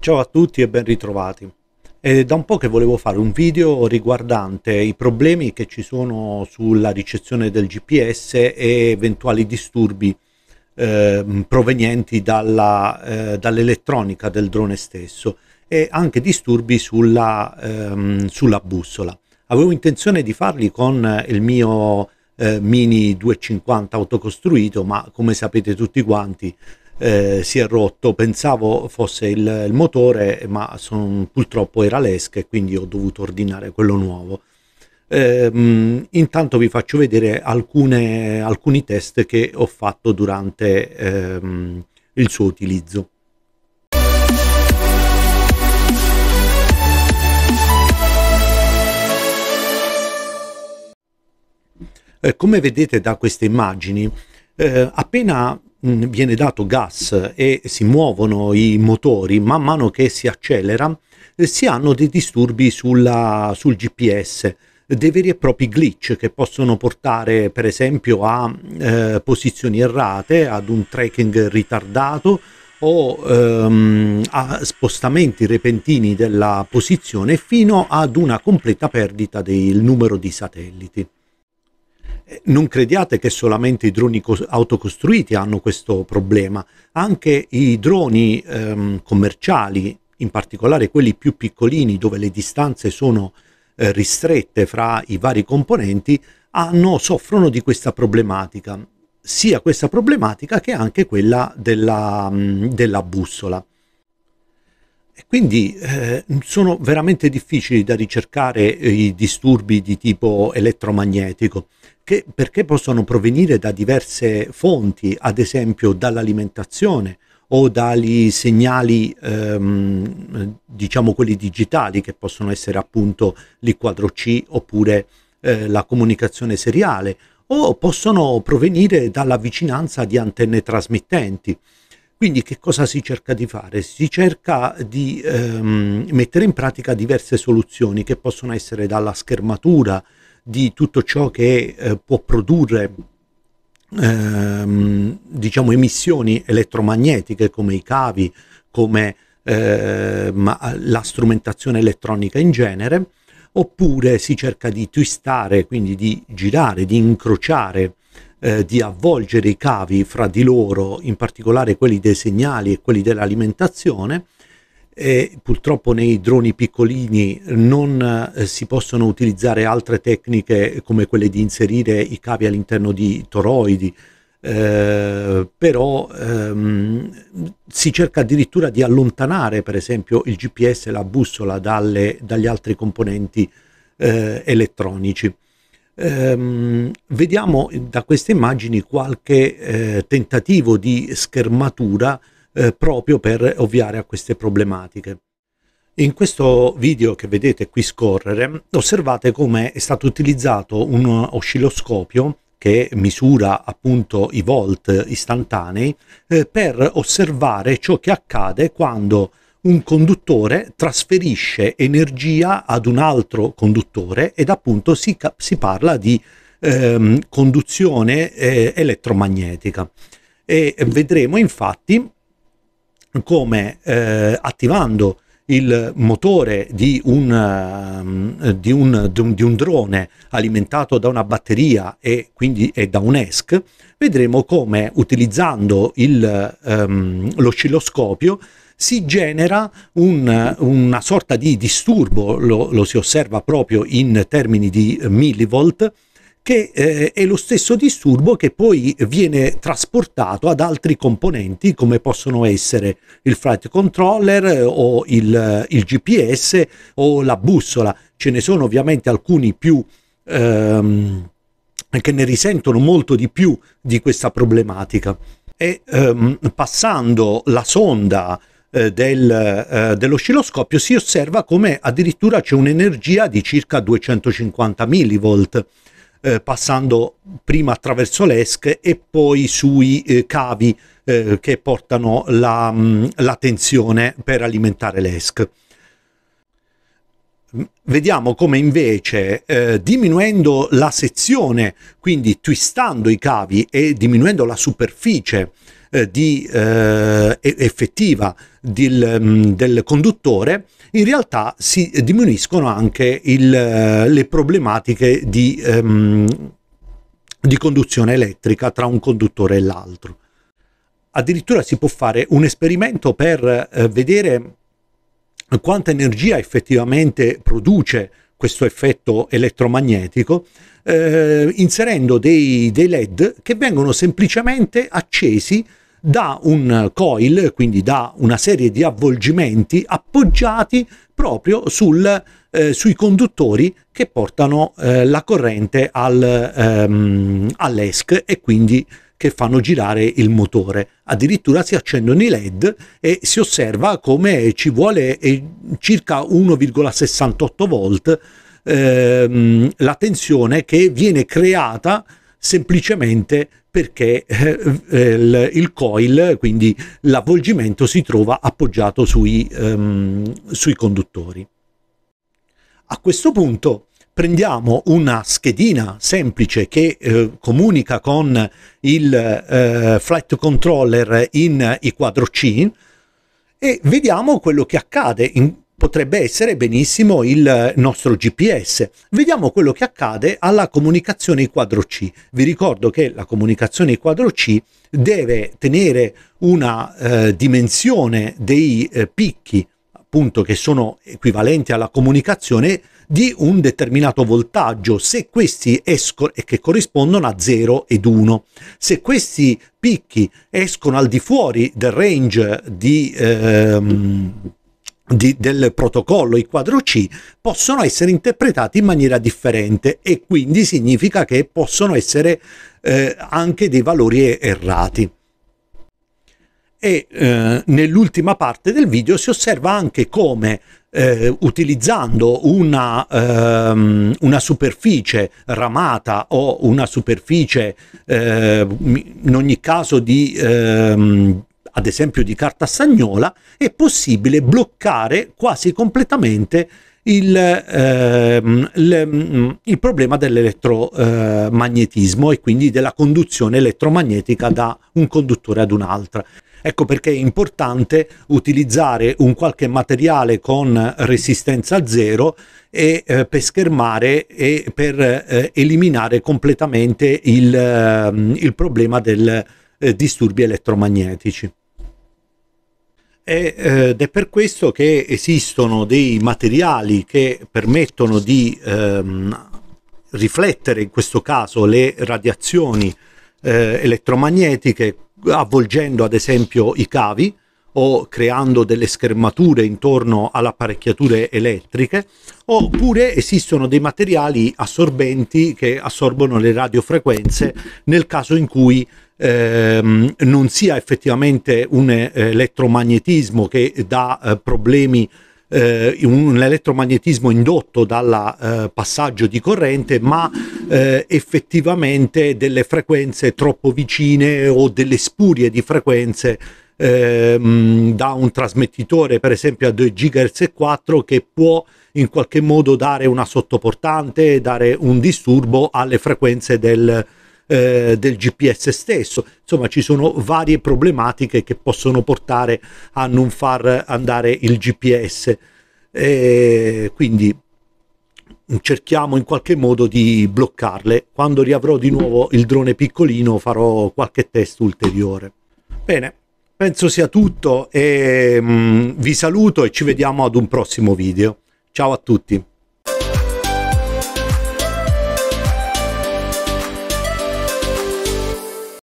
Ciao a tutti e ben ritrovati. È da un po' che volevo fare un video riguardante i problemi che ci sono sulla ricezione del GPS e eventuali disturbi ehm, eh, provenienti dall'elettronica eh, dall del drone stesso e anche disturbi sulla, ehm, sulla, bussola. Avevo intenzione di farli con il mio eh, Mini 250 autocostruito, ma come sapete tutti quanti eh, si è rotto, pensavo fosse il, il motore, ma son, purtroppo era l'esca e quindi ho dovuto ordinare quello nuovo. Ehm, intanto vi faccio vedere alcune, alcuni test che ho fatto durante ehm, il suo utilizzo. Eh, come vedete da queste immagini, eh, appena mh, mm, viene dato gas e si muovono i motori, man mano che si accelera, eh, si hanno dei disturbi sulla, sul GPS dei veri e propri glitch che possono portare per esempio a eh, posizioni errate, ad un tracking ritardato o ehm, a spostamenti repentini della posizione fino ad una completa perdita del numero di satelliti non crediate che solamente i droni autocostruiti hanno questo problema, anche i droni ehm, commerciali, in particolare quelli più piccolini dove le distanze sono eh, ristrette fra i vari componenti, hanno, soffrono di questa problematica, sia questa problematica che anche quella della, della bussola. Quindi eh, sono veramente difficili da ricercare eh, i disturbi di tipo elettromagnetico, che, perché possono provenire da diverse fonti, ad esempio dall'alimentazione o dagli segnali, ehm, diciamo quelli digitali, che possono essere appunto l'I4 C oppure eh, la comunicazione seriale, o possono provenire dalla vicinanza di antenne trasmittenti. Quindi che cosa si cerca di fare? Si cerca di ehm, mettere in pratica diverse soluzioni che possono essere dalla schermatura di tutto ciò che eh, può produrre ehm, diciamo emissioni elettromagnetiche come i cavi, come ehm, la strumentazione elettronica in genere, oppure si cerca di twistare, quindi di girare, di incrociare eh, di avvolgere i cavi fra di loro, in particolare quelli dei segnali e quelli dell'alimentazione. E purtroppo nei droni piccolini non eh, si possono utilizzare altre tecniche come quelle di inserire i cavi all'interno di toroidi, eh, però ehm, si cerca addirittura di allontanare per esempio il GPS e la bussola dalle, dagli altri componenti eh, elettronici. Ehm, vediamo da queste immagini qualche eh, tentativo di schermatura eh, proprio per ovviare a queste problematiche. In questo video che vedete qui scorrere osservate come è stato utilizzato un oscilloscopio che misura appunto i volt istantanei eh, per osservare ciò che accade quando un conduttore trasferisce energia ad un altro conduttore ed appunto si, si parla di ehm, conduzione eh, elettromagnetica. E vedremo infatti come eh, attivando il motore ehm, di un, di, un, di un, drone alimentato da una batteria e quindi e da un ESC, vedremo come utilizzando il, um, l'oscilloscopio si genera un, una sorta di disturbo, lo, lo, si osserva proprio in termini di millivolt, che eh, è lo stesso disturbo che poi viene trasportato ad altri componenti come possono essere il flight controller eh, o il, eh, il GPS o la bussola. Ce ne sono ovviamente alcuni più... Ehm, che ne risentono molto di più di questa problematica. E ehm, passando la sonda eh, del, eh, dell'oscilloscopio si osserva come addirittura c'è un'energia di circa 250 millivolt. Eh, passando prima attraverso l'ESC e poi sui eh, cavi eh, che portano la, mm, la, tensione per alimentare l'ESC. Vediamo come invece eh, diminuendo la sezione, quindi twistando i cavi e diminuendo la superficie eh, di, eh, effettiva del, mm, del, conduttore, in realtà si diminuiscono anche il, eh, le problematiche di, ehm, di conduzione elettrica tra un conduttore e l'altro. Addirittura si può fare un esperimento per eh, vedere quanta energia effettivamente produce questo effetto elettromagnetico eh, inserendo dei, dei LED che vengono semplicemente accesi da un coil, quindi da una serie di avvolgimenti appoggiati proprio sul, eh, sui conduttori che portano eh, la corrente al, ehm, all'ESC e quindi che fanno girare il motore. Addirittura si accendono i LED e si osserva come ci vuole eh, circa 1,68 volt ehm, la tensione che viene creata semplicemente perché eh, eh, il, coil, quindi l'avvolgimento, si trova appoggiato sui, ehm, sui conduttori. A questo punto prendiamo una schedina semplice che eh, comunica con il eh, flight controller in eh, i quadrocini e vediamo quello che accade. In, potrebbe essere benissimo il eh, nostro GPS. Vediamo quello che accade alla comunicazione in quadro C. Vi ricordo che la comunicazione in quadro C deve tenere una eh, dimensione dei eh, picchi appunto che sono equivalenti alla comunicazione di un determinato voltaggio se questi escono e che corrispondono a 0 ed 1. Se questi picchi escono al di fuori del range di, ehm, di, del protocollo, i quadro C, possono essere interpretati in maniera differente e quindi significa che possono essere eh, anche dei valori errati e eh, nell'ultima parte del video si osserva anche come eh, utilizzando una, ehm, una, superficie ramata o una superficie eh, in ogni caso di ehm, ad esempio di carta stagnola è possibile bloccare quasi completamente il, ehm, le, mm, il problema dell'elettromagnetismo e quindi della conduzione elettromagnetica da un conduttore ad un'altra. Ecco perché è importante utilizzare un qualche materiale con resistenza zero e, eh, per schermare e per eh, eliminare completamente il, eh, il problema dei eh, disturbi elettromagnetici. Eh, ed è per questo che esistono dei materiali che permettono di ehm, riflettere in questo caso le radiazioni eh, elettromagnetiche avvolgendo ad esempio i cavi o creando delle schermature intorno alle apparecchiature elettriche, oppure esistono dei materiali assorbenti che assorbono le radiofrequenze nel caso in cui ehm, non sia effettivamente un eh, elettromagnetismo che dà eh, problemi eh, un elettromagnetismo indotto dal eh, passaggio di corrente, ma eh, effettivamente delle frequenze troppo vicine o delle spurie di frequenze eh, mh, da un trasmettitore per esempio a 2 GHz e 4 che può in qualche modo dare una sottoportante, dare un disturbo alle frequenze del, eh, del GPS stesso. Insomma, ci sono varie problematiche che possono portare a non far andare il GPS. E quindi cerchiamo in qualche modo di bloccarle. Quando riavrò di nuovo il drone piccolino farò qualche test ulteriore. Bene, penso sia tutto e mm, vi saluto e ci vediamo ad un prossimo video. Ciao a tutti.